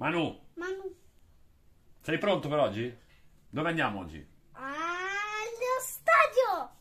Manu, Manu, sei pronto per oggi? Dove andiamo oggi? Allo stadio!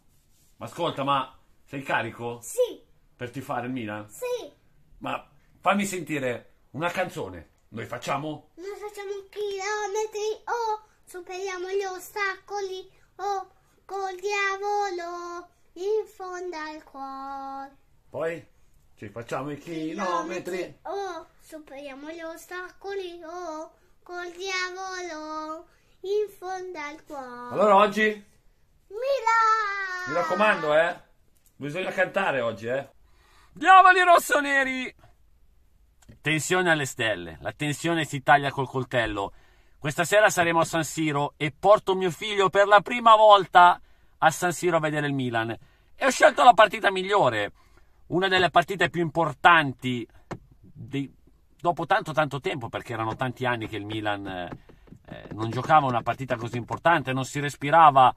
Ma ascolta, ma sei carico? Sì, Per tifare il Milan? sì, Ma fammi sentire una canzone. Noi facciamo? noi facciamo chilometri o oh, superiamo gli ostacoli o oh, col diavolo in fondo al cuore. Poi ci facciamo i chilometri. o superiamo gli ostacoli, oh, col diavolo in fondo al cuore. Allora oggi? Milano! Mi raccomando, eh? Bisogna cantare oggi, eh? Diavoli rossoneri! Tensione alle stelle, la tensione si taglia col coltello. Questa sera saremo a San Siro e porto mio figlio per la prima volta a San Siro a vedere il Milan. E ho scelto la partita migliore, una delle partite più importanti di, dopo tanto tanto tempo, perché erano tanti anni che il Milan eh, eh, non giocava una partita così importante, non si respirava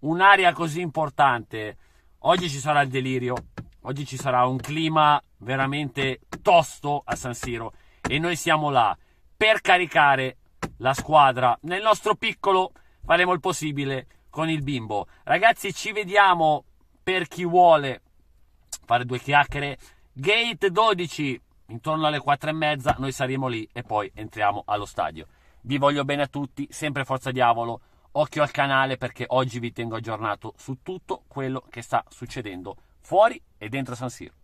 un'aria così importante. Oggi ci sarà il delirio, oggi ci sarà un clima veramente tosto a San Siro e noi siamo là per caricare la squadra. Nel nostro piccolo faremo il possibile con il bimbo. Ragazzi, ci vediamo per chi vuole fare due chiacchiere. Gate 12 intorno alle quattro e mezza noi saremo lì e poi entriamo allo stadio. Vi voglio bene a tutti, sempre Forza Diavolo, occhio al canale perché oggi vi tengo aggiornato su tutto quello che sta succedendo fuori e dentro San Siro.